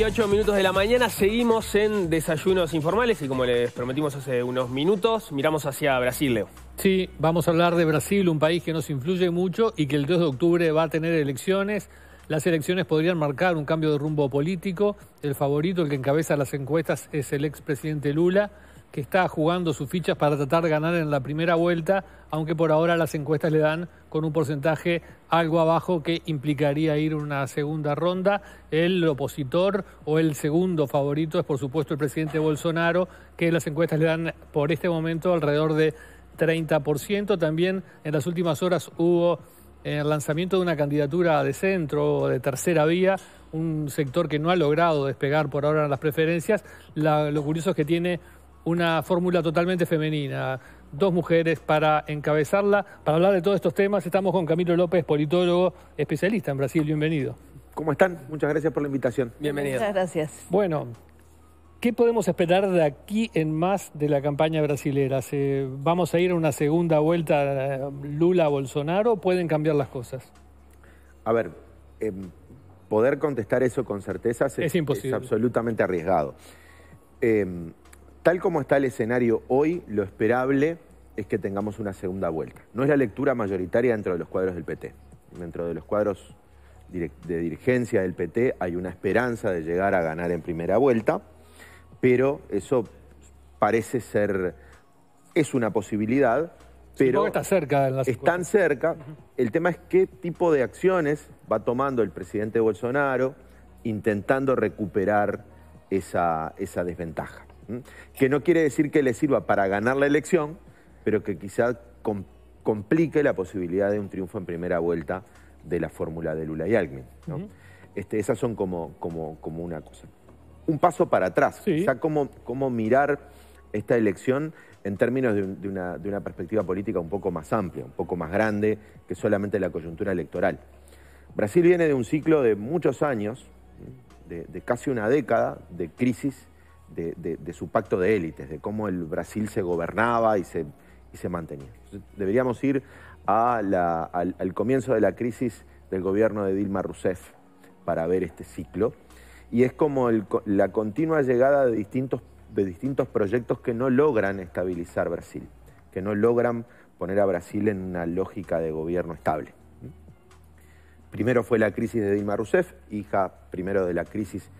28 minutos de la mañana seguimos en desayunos informales y como les prometimos hace unos minutos, miramos hacia Brasil, Leo. Sí, vamos a hablar de Brasil, un país que nos influye mucho y que el 2 de octubre va a tener elecciones. Las elecciones podrían marcar un cambio de rumbo político. El favorito, el que encabeza las encuestas, es el expresidente Lula que está jugando sus fichas para tratar de ganar en la primera vuelta, aunque por ahora las encuestas le dan con un porcentaje algo abajo que implicaría ir una segunda ronda. El opositor o el segundo favorito es por supuesto el presidente Bolsonaro, que las encuestas le dan por este momento alrededor de 30%. También en las últimas horas hubo el eh, lanzamiento de una candidatura de centro o de tercera vía, un sector que no ha logrado despegar por ahora las preferencias. lo curioso es que tiene una fórmula totalmente femenina. Dos mujeres para encabezarla. Para hablar de todos estos temas estamos con Camilo López, politólogo, especialista en Brasil. Bienvenido. ¿Cómo están? Muchas gracias por la invitación. Bienvenido. Muchas gracias. Bueno, ¿qué podemos esperar de aquí en más de la campaña brasilera? ¿Vamos a ir a una segunda vuelta eh, Lula-Bolsonaro? ¿Pueden cambiar las cosas? A ver, em, poder contestar eso con certeza es, absolutamente arriesgado. Em, Tal como está el escenario hoy, lo esperable es que tengamos una segunda vuelta. No es la lectura mayoritaria dentro de los cuadros del PT. Dentro de los cuadros de dirigencia del PT hay una esperanza de llegar a ganar en primera vuelta, pero eso parece ser, es una posibilidad, pero está cerca en están cerca. El tema es qué tipo de acciones va tomando el presidente Bolsonaro intentando recuperar esa desventaja que no quiere decir que le sirva para ganar la elección, pero que quizás complique la posibilidad de un triunfo en primera vuelta de la fórmula de Lula y Alckmin. Este, esas son como, como, como, una cosa. Un paso para atrás, o cómo, mirar esta elección en términos de, una, perspectiva política un poco más amplia, un poco más grande que solamente la coyuntura electoral. Brasil viene de un ciclo de muchos años, de, de casi una década de crisis de, su pacto de élites, de cómo el Brasil se gobernaba y se, se mantenía. deberíamos ir al, comienzo de la crisis del gobierno de Dilma Rousseff para ver este ciclo. Y es como la continua llegada de distintos, de distintos proyectos que no logran estabilizar Brasil, que no logran poner a Brasil en una lógica de gobierno estable. ¿Mm? Primero fue la crisis de Dilma Rousseff, hija primero de la crisis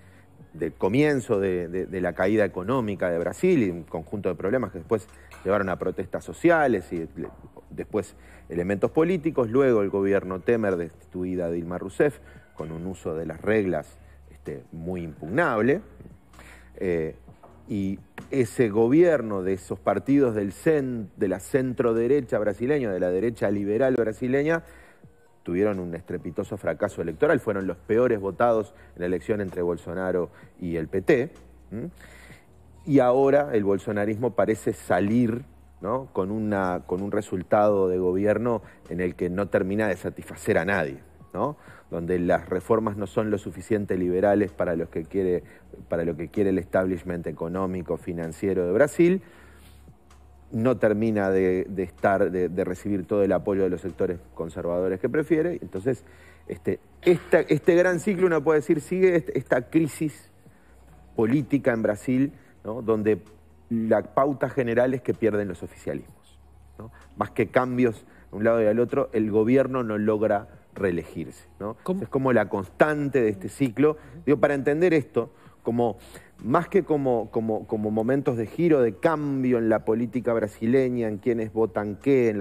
del comienzo de, la caída económica de Brasil y un conjunto de problemas que después llevaron a protestas sociales y después elementos políticos. Luego el gobierno Temer destituida a Dilma Rousseff con un uso de las reglas este, muy impugnable. Eh, y ese gobierno de esos partidos de la centro derecha brasileña, de la derecha liberal brasileña, tuvieron un estrepitoso fracaso electoral, fueron los peores votados en la elección entre Bolsonaro y el PT. Y ahora el bolsonarismo parece salir con, un resultado de gobierno en el que no termina de satisfacer a nadie. donde las reformas no son lo suficiente liberales para, para lo que quiere el establishment económico, financiero de Brasil, no termina de, estar, de, recibir todo el apoyo de los sectores conservadores que prefiere. Entonces, este, este gran ciclo, uno puede decir, sigue este, esta crisis política en Brasil, donde la pauta general es que pierden los oficialismos. Más que cambios de un lado y al otro, el gobierno no logra reelegirse. Es como la constante de este ciclo. Digo, para entender esto, como más que como, momentos de giro, de cambio en la política brasileña, en quienes votan qué,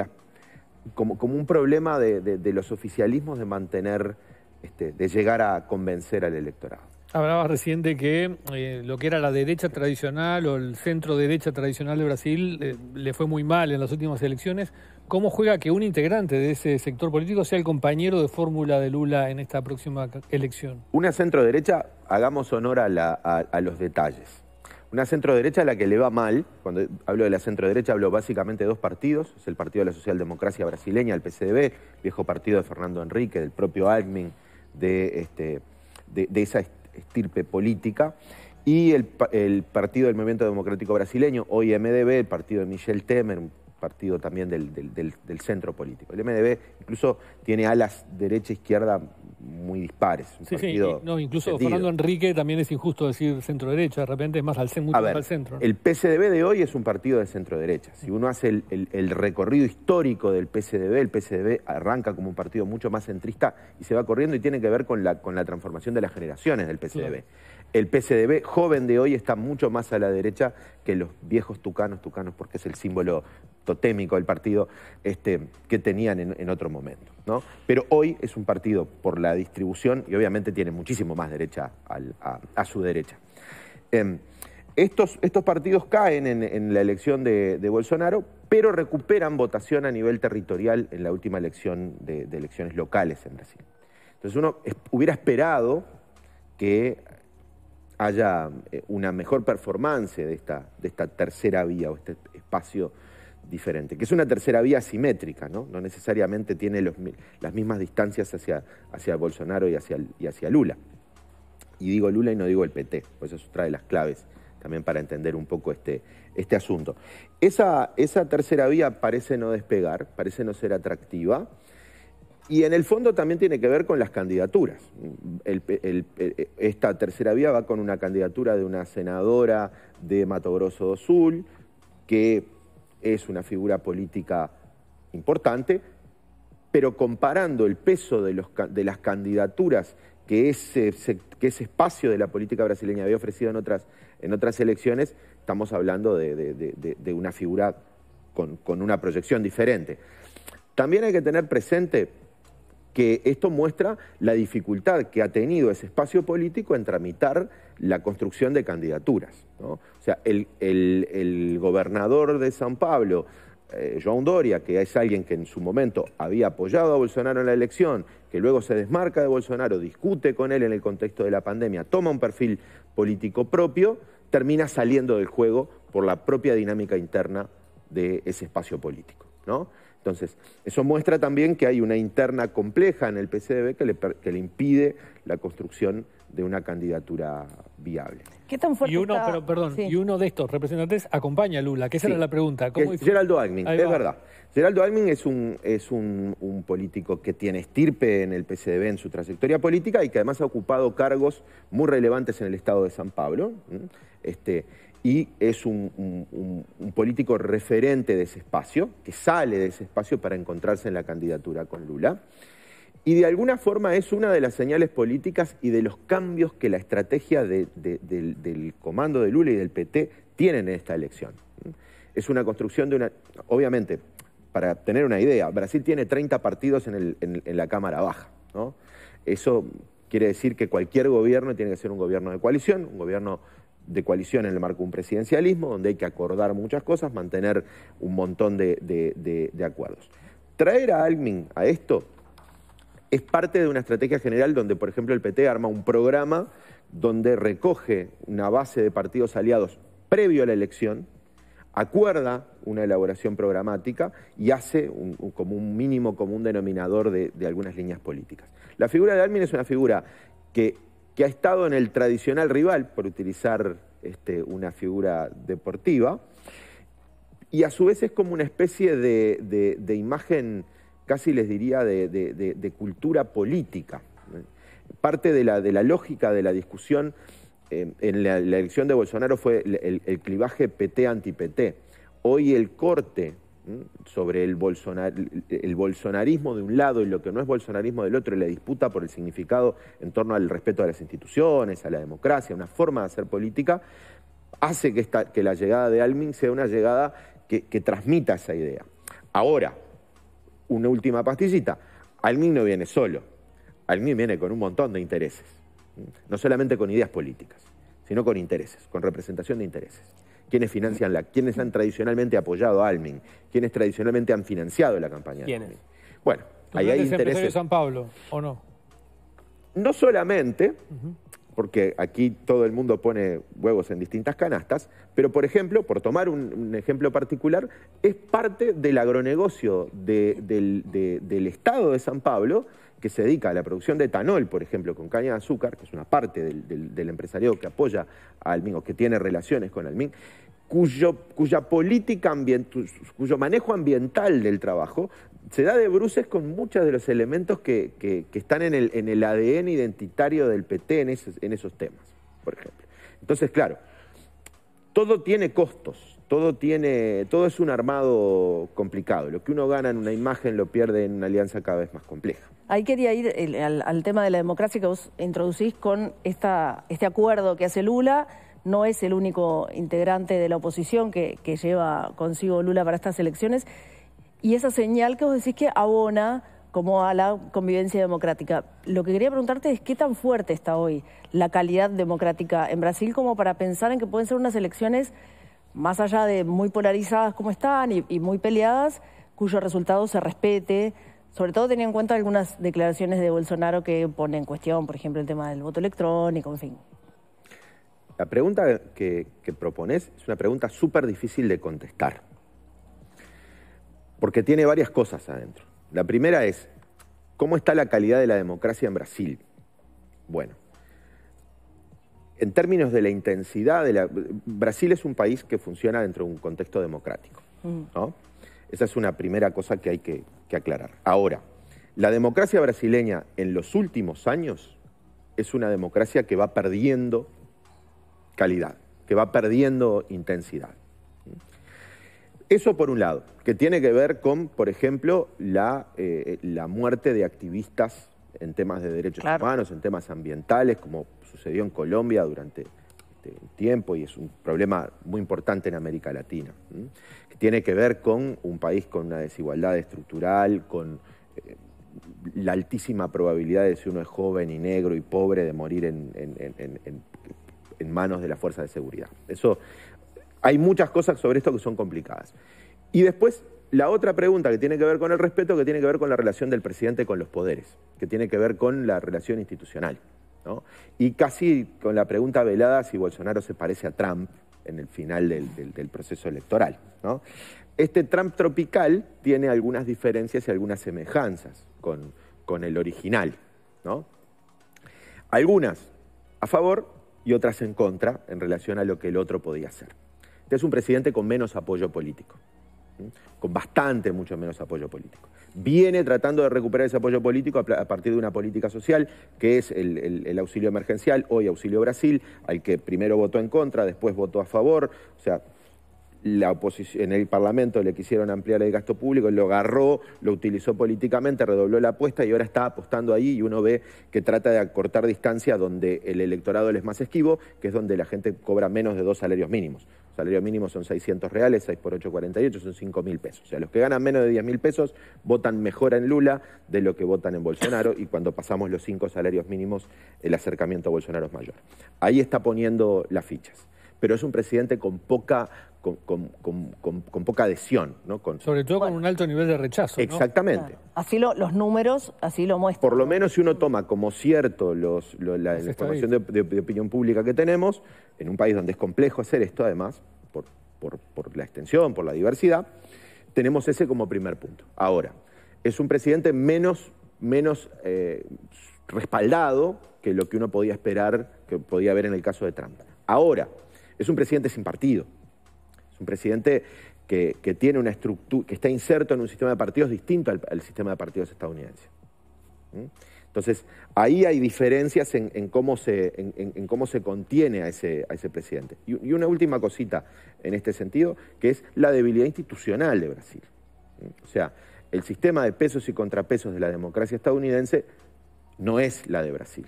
como, un problema de, los oficialismos de mantener, este, de llegar a convencer al electorado. Hablabas recién de que eh, lo que era la derecha tradicional o el centro derecha tradicional de Brasil eh, le fue muy mal en las últimas elecciones. ¿Cómo juega que un integrante de ese sector político sea el compañero de fórmula de Lula en esta próxima elección? Una centro derecha, hagamos honor a, a, los detalles. Una centro derecha a la que le va mal, cuando hablo de la centro derecha hablo básicamente de dos partidos, es el Partido de la Socialdemocracia Brasileña, el PCDB, viejo partido de Fernando Enrique, del propio Admin, de, este, de, de esa estirpe política, y el, partido del Movimiento Democrático Brasileño, hoy MDB, el partido de Michel Temer, un partido también del, del, del centro político. El MDB incluso tiene alas derecha-izquierda e muy dispares. Sí, sí, no, incluso Fernando Enrique también es injusto decir centro-derecha, de repente es más al, centro. El PSDB de hoy es un partido de centro-derecha. Si uno hace el, recorrido histórico del PSDB el PSDB arranca como un partido mucho más centrista y se va corriendo y tiene que ver con la, con la transformación de las generaciones del PSDB el PSDB, joven de hoy está mucho más a la derecha que los viejos tucanos, tucanos porque es el símbolo totémico del partido este, que tenían en, otro momento. ¿no? Pero hoy es un partido por la distribución y obviamente tiene muchísimo más derecha a, su derecha. Em, estos, estos, partidos caen en, la elección de, Bolsonaro, pero recuperan votación a nivel territorial en la última elección de, elecciones locales en Brasil. Entonces uno hubiera esperado que haya eh, una mejor performance de esta, de esta tercera vía o este espacio diferente, que es una tercera vía simétrica, ¿no? necesariamente tiene las mismas distancias hacia, hacia Bolsonaro y hacia, y hacia Lula. Y digo Lula y no digo el PT, pues eso trae las claves también para entender un poco este, este asunto. Esa, esa tercera vía parece no despegar, parece no ser atractiva. Y en el fondo también tiene que ver con las candidaturas. esta tercera vía va con una candidatura de una senadora de Mato Grosso do Sul, que es una figura política importante, pero comparando el peso de, las candidaturas que ese, espacio de la política brasileña había ofrecido en otras, elecciones, estamos hablando de, una figura con una proyección diferente. También hay que tener presente que esto muestra la dificultad que ha tenido ese espacio político en tramitar la construcción de candidaturas. O sea, el, gobernador de San Pablo, John eh, João Doria, que es alguien que en su momento había apoyado a Bolsonaro en la elección, que luego se desmarca de Bolsonaro, discute con él en el contexto de la pandemia, toma un perfil político propio, termina saliendo del juego por la propia dinámica interna de ese espacio político. ¿no? Entonces, eso muestra también que hay una interna compleja en el PCB que le, impide la construcción de una candidatura viable. ¿Qué tan fuerte y uno, está... y uno de estos representantes acompaña a Lula, que esa era la pregunta. Geraldo Almin, es verdad. Geraldo Almin es, un, político que tiene estirpe en el PCDB en su trayectoria política y que además ha ocupado cargos muy relevantes en el estado de San Pablo. Este, y es un, político referente de ese espacio, que sale de ese espacio para encontrarse en la candidatura con Lula. Y de alguna forma es una de las señales políticas y de los cambios que la estrategia del, comando de Lula y del PT tienen en esta elección. Es una construcción de una... Obviamente, para tener una idea, Brasil tiene 30 partidos en, en la Cámara Baja. ¿no? Eso quiere decir que cualquier gobierno tiene que ser un gobierno de coalición, un gobierno de coalición en el marco de un presidencialismo, donde hay que acordar muchas cosas, mantener un montón de, acuerdos. Traer a Almin a esto es parte de una estrategia general donde, por ejemplo, el PT arma un programa donde recoge una base de partidos aliados previo a la elección, acuerda una elaboración programática y hace un, como un mínimo común denominador de, de, algunas líneas políticas. La figura de Almin es una figura que que ha estado en el tradicional rival, por utilizar este, una figura deportiva, y a su vez es como una especie de, imagen, casi les diría, de, cultura política. Parte de la, lógica de la discusión eh, en la, elección de Bolsonaro fue el, clivaje pt anti -PT. Hoy el corte sobre el, bolsonarismo de un lado y lo que no es bolsonarismo del otro, y la disputa por el significado en torno al respeto a las instituciones, a la democracia, una forma de hacer política, hace que, la llegada de Alming sea una llegada que, transmita esa idea. Ahora, una última pastillita, Alming no viene solo, Alming viene con un montón de intereses, no solamente con ideas políticas, sino con intereses, con representación de intereses quiénes financian la, quiénes han tradicionalmente apoyado a Almin, quiénes tradicionalmente han financiado la campaña. ¿Quiénes? Bueno, ahí hay intereses. de San Pablo o no? No solamente, porque aquí todo el mundo pone huevos en distintas canastas, pero por ejemplo, por tomar un, ejemplo particular, es parte del agronegocio del Estado de San Pablo que se dedica a la producción de etanol, por ejemplo, con caña de azúcar, que es una parte del, empresariado que apoya a Almin o que tiene relaciones con Almin, cuyo, cuya política ambiental, cuyo manejo ambiental del trabajo se da de bruces con muchos de los elementos que, están en el, ADN identitario del PT en esos temas, por ejemplo. Entonces, claro, todo tiene costos, todo, tiene, todo es un armado complicado. Lo que uno gana en una imagen lo pierde en una alianza cada vez más compleja. Ahí quería ir al, tema de la democracia que vos introducís con esta, este acuerdo que hace Lula. No es el único integrante de la oposición que, que lleva consigo Lula para estas elecciones. Y esa señal que vos decís que abona como a la convivencia democrática. Lo que quería preguntarte es qué tan fuerte está hoy la calidad democrática en Brasil como para pensar en que pueden ser unas elecciones más allá de muy polarizadas como están y, muy peleadas, cuyo resultado se respete, sobre todo teniendo en cuenta algunas declaraciones de Bolsonaro que pone en cuestión, por ejemplo, el tema del voto electrónico, en fin. La pregunta que propones es una pregunta súper difícil de contestar, porque tiene varias cosas adentro. La primera es, ¿cómo está la calidad de la democracia en Brasil? Bueno, en términos de la intensidad, la... Brasil es un país que funciona dentro de un contexto democrático. Mm. Esa es una primera cosa que hay que, aclarar. Ahora, la democracia brasileña en los últimos años es una democracia que va perdiendo calidad, que va perdiendo intensidad. Eso por un lado, que tiene que ver con, por ejemplo, la, eh, la muerte de activistas en temas de derechos humanos, en temas ambientales, como sucedió en Colombia durante este tiempo y es un problema muy importante en América Latina, que tiene que ver con un país con una desigualdad estructural, con eh, la altísima probabilidad de si uno es joven y negro y pobre de morir en, manos de la fuerza de seguridad. Eso, hay muchas cosas sobre esto que son complicadas. Y después la otra pregunta que tiene que ver con el respeto, que tiene que ver con la relación del presidente con los poderes, que tiene que ver con la relación institucional. Y casi con la pregunta velada si Bolsonaro se parece a Trump en el final del, proceso electoral. Este Trump tropical tiene algunas diferencias y algunas semejanzas con, el original. Algunas a favor y otras en contra en relación a lo que el otro podía hacer. Este es un presidente con menos apoyo político con bastante, mucho menos apoyo político. Viene tratando de recuperar ese apoyo político a partir de una política social, que es el, auxilio emergencial, hoy Auxilio Brasil, al que primero votó en contra, después votó a favor, o sea, la oposición, en el Parlamento le quisieron ampliar el gasto público, lo agarró, lo utilizó políticamente, redobló la apuesta y ahora está apostando ahí y uno ve que trata de acortar distancia donde el electorado le es más esquivo, que es donde la gente cobra menos de dos salarios mínimos salario mínimo son 600 reales, 6 por 8, 48, son 5 mil pesos. O sea, los que ganan menos de 10 mil pesos votan mejor en Lula de lo que votan en Bolsonaro y cuando pasamos los 5 salarios mínimos el acercamiento a Bolsonaro es mayor. Ahí está poniendo las fichas pero es un presidente con poca con, poca adhesión. ¿no? Sobre todo con un alto nivel de rechazo. Exactamente. Así lo, los números, así lo muestran. Por lo menos si uno toma como cierto los, la, información de, opinión pública que tenemos, en un país donde es complejo hacer esto además, por, la extensión, por la diversidad, tenemos ese como primer punto. Ahora, es un presidente menos, menos eh, respaldado que lo que uno podía esperar, que podía haber en el caso de Trump. Ahora, es un presidente sin partido. Es un presidente que, tiene una estructura, que está inserto en un sistema de partidos distinto al, sistema de partidos estadounidense. ¿Mm? Entonces, ahí hay diferencias en, cómo, se, en, cómo se contiene a ese, a ese presidente. Y, una última cosita en este sentido, que es la debilidad institucional de Brasil. ¿Mm? O sea, el sistema de pesos y contrapesos de la democracia estadounidense no es la de Brasil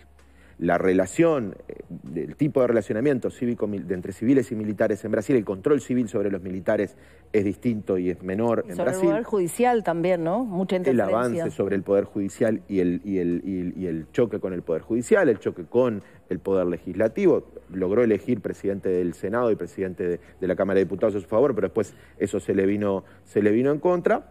la relación, eh, el tipo de relacionamiento cívico de entre civiles y militares en Brasil, el control civil sobre los militares es distinto y es menor en Brasil. Sobre el poder judicial también, ¿no? Mucha El avance sobre el poder judicial y el, y el, choque con el poder judicial, el choque con el poder legislativo. Logró elegir presidente del Senado y presidente de, de la Cámara de Diputados a su favor, pero después eso se le vino, se le vino en contra.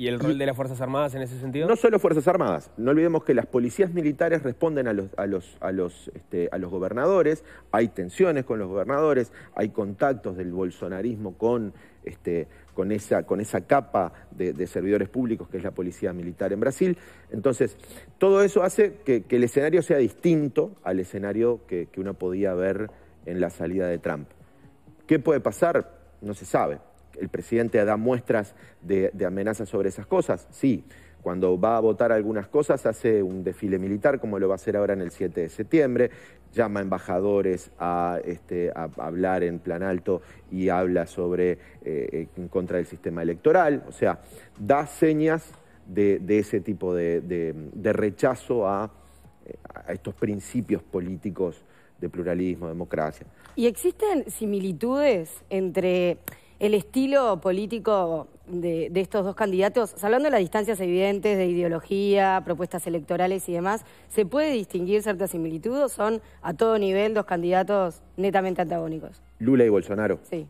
¿Y el rol de las Fuerzas Armadas en ese sentido? No solo Fuerzas Armadas. No olvidemos que las policías militares responden a los, a los, a los, este, a los gobernadores. Hay tensiones con los gobernadores. Hay contactos del bolsonarismo con, este, con, esa, con esa capa de, servidores públicos que es la policía militar en Brasil. Entonces, todo eso hace que, el escenario sea distinto al escenario que, que uno podía ver en la salida de Trump. ¿Qué puede pasar? No se sabe el presidente da muestras de, amenazas sobre esas cosas, sí. Cuando va a votar algunas cosas, hace un desfile militar, como lo va a hacer ahora en el 7 de septiembre, llama embajadores este, a, hablar en plan alto y habla sobre eh, eh, en contra del sistema electoral, o sea, da señas de, ese tipo de, rechazo a, a estos principios políticos de pluralismo, democracia. ¿Y existen similitudes entre el estilo político de, estos dos candidatos, hablando de las distancias evidentes de ideología, propuestas electorales y demás, ¿se puede distinguir ciertas similitudes? son a todo nivel dos candidatos netamente antagónicos? Lula y Bolsonaro. Sí.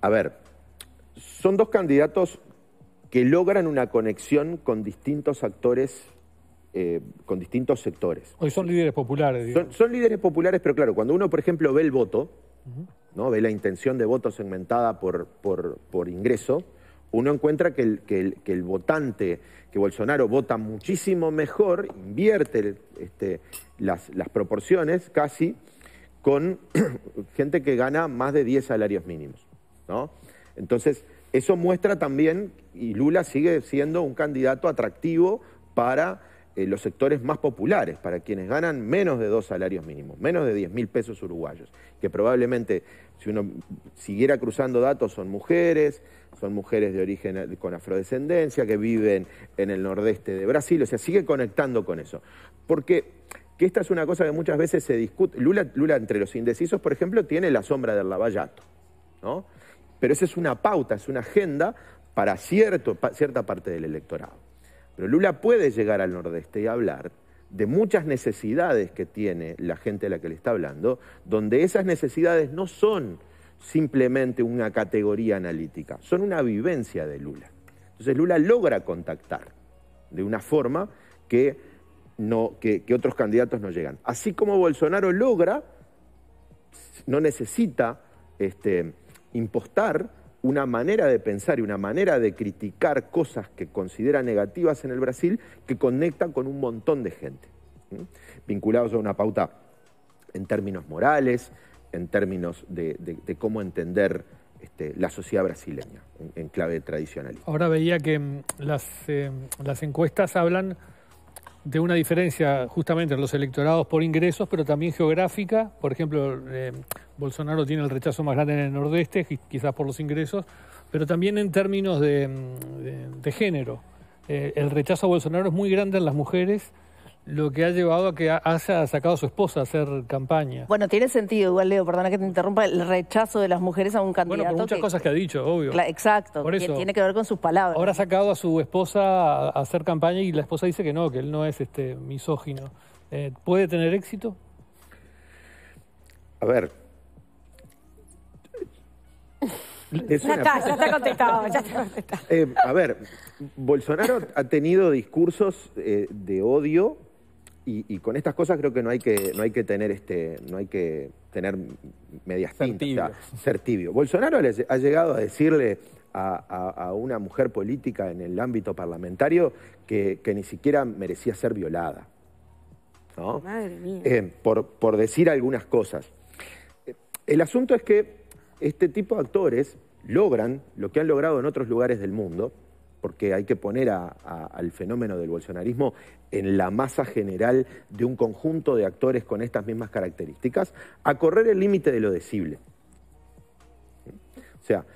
A ver, son dos candidatos que logran una conexión con distintos actores, eh, con distintos sectores. Hoy son líderes populares. Son, líderes populares, pero claro, cuando uno, por ejemplo, ve el voto, ve la intención de voto segmentada por, por, ingreso, uno encuentra que el, que, votante, que Bolsonaro vota muchísimo mejor, invierte este, las, las, proporciones casi con gente que gana más de 10 salarios mínimos. Entonces, eso muestra también, y Lula sigue siendo un candidato atractivo para eh, los sectores más populares, para quienes ganan menos de dos salarios mínimos, menos de 10 mil pesos uruguayos, que probablemente, si uno siguiera cruzando datos, son mujeres, son mujeres de origen eh, con afrodescendencia, que viven en el nordeste de Brasil, o sea, sigue conectando con eso. Porque que esta es una cosa que muchas veces se discute. Lula, Lula entre los indecisos, por ejemplo, tiene la sombra del lavallato, ¿no? Pero esa es una pauta, es una agenda para cierto, cierta parte del electorado. Pero Lula puede llegar al Nordeste y hablar de muchas necesidades que tiene la gente a la que le está hablando, donde esas necesidades no son simplemente una categoría analítica, son una vivencia de Lula. Entonces Lula logra contactar de una forma que, que, otros candidatos no llegan. Así como Bolsonaro logra, no necesita este, impostar una manera de pensar y una manera de criticar cosas que considera negativas en el Brasil que conectan con un montón de gente, vinculados a una pauta en términos morales, en términos de, cómo entender este, la sociedad brasileña en, clave tradicional. Ahora veía que mm, las, eh, las encuestas hablan de una diferencia justamente en los electorados por ingresos, pero también geográfica. Por ejemplo, eh, Bolsonaro tiene el rechazo más grande en el nordeste, quizás por los ingresos, pero también en términos de, mm, género. Eh, el rechazo a Bolsonaro es muy grande en las mujeres lo que ha llevado a que haya sacado a su esposa a hacer campaña. Bueno, tiene sentido, igual Leo, perdona que te interrumpa, el rechazo de las mujeres a un candidato. Bueno, muchas cosas que ha dicho, obvio. exacto, por tiene que ver con sus palabras. Ahora ha sacado a su esposa a, hacer campaña y la esposa dice que no, que él no es este misógino. Eh, ¿Puede tener éxito? A ver. ya, está, ya está contestado, contestado. Eh, a ver, Bolsonaro ha tenido discursos eh, de odio y, con estas cosas creo que no hay que, tener este, no hay que tener medias ser tibio. ser tibio. Bolsonaro ha llegado a decirle a, una mujer política en el ámbito parlamentario que, ni siquiera merecía ser violada. Madre mía. Eh, por decir algunas cosas. Eh, el asunto es que este tipo de actores logran lo que han logrado en otros lugares del mundo, porque hay que poner al fenómeno del bolsonarismo en la masa general de un conjunto de actores con estas mismas características, a correr el límite de lo decible. O sea,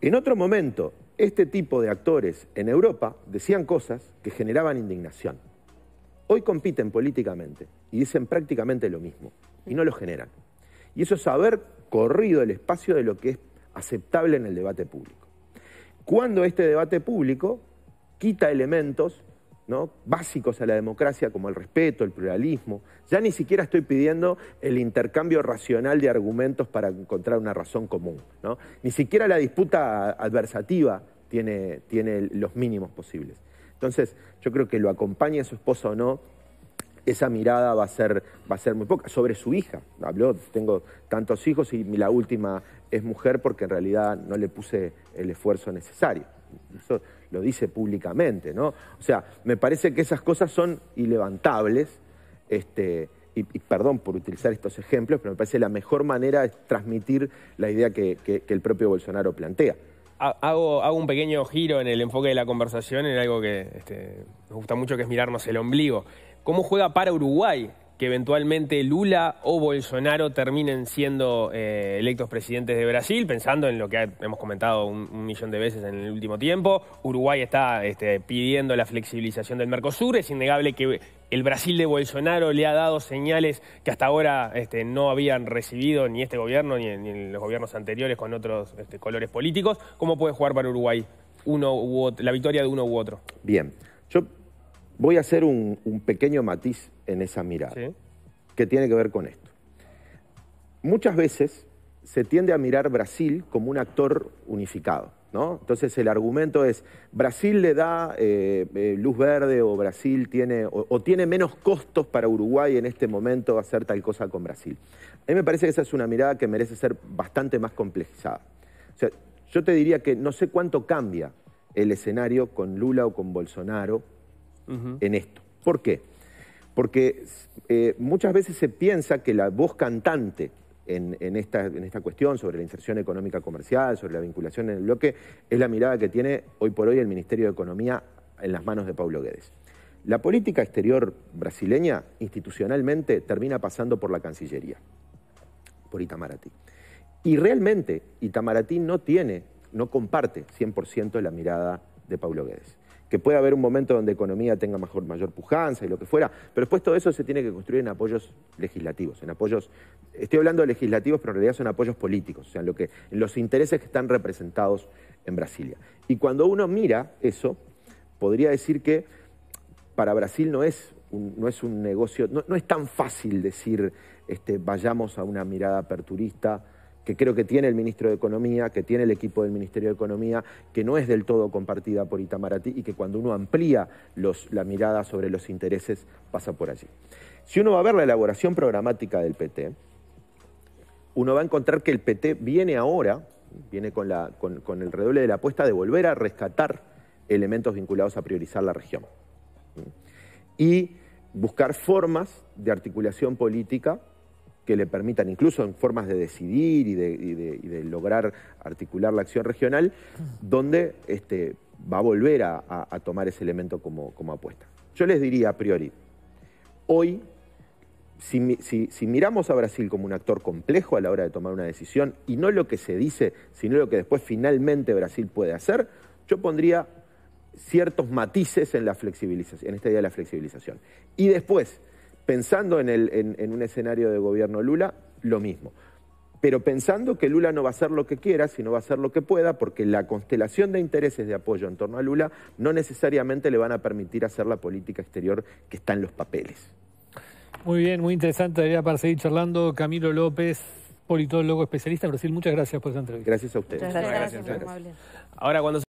en otro momento, este tipo de actores en Europa decían cosas que generaban indignación. Hoy compiten políticamente y dicen prácticamente lo mismo y no lo generan. Y eso es haber corrido el espacio de lo que es aceptable en el debate público cuando este debate público quita elementos básicos a la democracia como el respeto, el pluralismo. Ya ni siquiera estoy pidiendo el intercambio racional de argumentos para encontrar una razón común. Ni siquiera la disputa adversativa tiene, los mínimos posibles. Entonces, yo creo que lo acompaña su esposa o no, esa mirada va a ser, va a ser muy poca. Sobre su hija, habló, tengo tantos hijos y la última es mujer porque en realidad no le puse el esfuerzo necesario. Eso lo dice públicamente, ¿no? O sea, me parece que esas cosas son ilevantables, este, y, perdón por utilizar estos ejemplos, pero me parece la mejor manera es transmitir la idea que, el propio Bolsonaro plantea. Hago, hago, un pequeño giro en el enfoque de la conversación en algo que este, nos me gusta mucho, que es mirarnos el ombligo cómo juega para Uruguay que eventualmente Lula o Bolsonaro terminen siendo eh, electos presidentes de Brasil, pensando en lo que hemos comentado un, millón de veces en el último tiempo. Uruguay está este, pidiendo la flexibilización del Mercosur. Es innegable que el Brasil de Bolsonaro le ha dado señales que hasta ahora este, no habían recibido ni este gobierno ni, los gobiernos anteriores con otros este, colores políticos. ¿Cómo puede jugar para Uruguay la victoria de uno u otro? Bien. Yo Voy a hacer un, pequeño matiz en esa mirada, que tiene que ver con esto. Muchas veces se tiende a mirar Brasil como un actor unificado. ¿no? Entonces el argumento es, Brasil le da eh, eh, luz verde o Brasil tiene, o, tiene menos costos para Uruguay en este momento hacer tal cosa con Brasil. A mí me parece que esa es una mirada que merece ser bastante más complejizada. yo te diría que no sé cuánto cambia el escenario con Lula o con Bolsonaro en esto. ¿Por qué? Porque eh, muchas veces se piensa que la voz cantante en, esta, en esta cuestión sobre la inserción económica comercial, sobre la vinculación en el bloque, es la mirada que tiene hoy por hoy el Ministerio de Economía en las manos de Pablo Guedes. La política exterior brasileña institucionalmente termina pasando por la Cancillería, por Itamaraty. Y realmente Itamaraty no tiene, no comparte 100% la mirada de Pablo Guedes que puede haber un momento donde economía tenga mayor pujanza y lo que fuera, pero después todo eso se tiene que construir en apoyos legislativos, en apoyos, estoy hablando de legislativos, pero en realidad son apoyos políticos, o sea, lo que, los intereses que están representados en Brasilia. Y cuando uno mira eso, podría decir que para Brasil no es un, no es un negocio, no, es tan fácil decir este, vayamos a una mirada aperturista, que creo que tiene el ministro de Economía, que tiene el equipo del Ministerio de Economía, que no es del todo compartida por Itamaraty y que cuando uno amplía la mirada sobre los intereses pasa por allí. Si uno va a ver la elaboración programática del PT, uno va a encontrar que el PT viene ahora, viene con, con el redoble de la apuesta de volver a rescatar elementos vinculados a priorizar la región. Y buscar formas de articulación política que le permitan, incluso en formas de decidir y de, lograr articular la acción regional, donde este, va a volver a, tomar ese elemento como, como, apuesta. Yo les diría a priori, hoy, si, miramos a Brasil como un actor complejo a la hora de tomar una decisión, y no lo que se dice, sino lo que después finalmente Brasil puede hacer, yo pondría ciertos matices en la flexibilización, en esta idea de la flexibilización. Y después, pensando en, un escenario de gobierno Lula, lo mismo. Pero pensando que Lula no va a hacer lo que quiera, sino va a hacer lo que pueda, porque la constelación de intereses de apoyo en torno a Lula no necesariamente le van a permitir hacer la política exterior que está en los papeles. Muy bien, muy interesante. Debería para seguir charlando Camilo López, politólogo especialista en Brasil. Muchas gracias por esta entrevista. Gracias a ustedes. gracias. Ahora, cuando